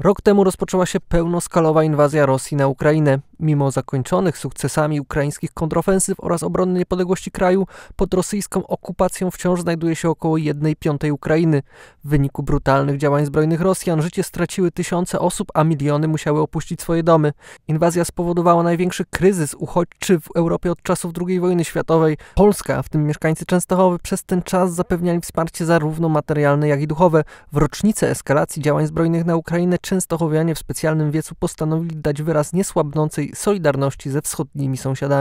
Rok temu rozpoczęła się pełnoskalowa inwazja Rosji na Ukrainę. Mimo zakończonych sukcesami ukraińskich kontrofensyw oraz obrony niepodległości kraju, pod rosyjską okupacją wciąż znajduje się około 1 piątej Ukrainy. W wyniku brutalnych działań zbrojnych Rosjan życie straciły tysiące osób, a miliony musiały opuścić swoje domy. Inwazja spowodowała największy kryzys uchodźczy w Europie od czasów II wojny światowej. Polska, w tym mieszkańcy Częstochowy, przez ten czas zapewniali wsparcie zarówno materialne, jak i duchowe. W rocznicę eskalacji działań zbrojnych na Ukrainę Częstochowianie w specjalnym wiecu postanowili dać wyraz niesłabnącej solidarności ze wschodnimi sąsiadami.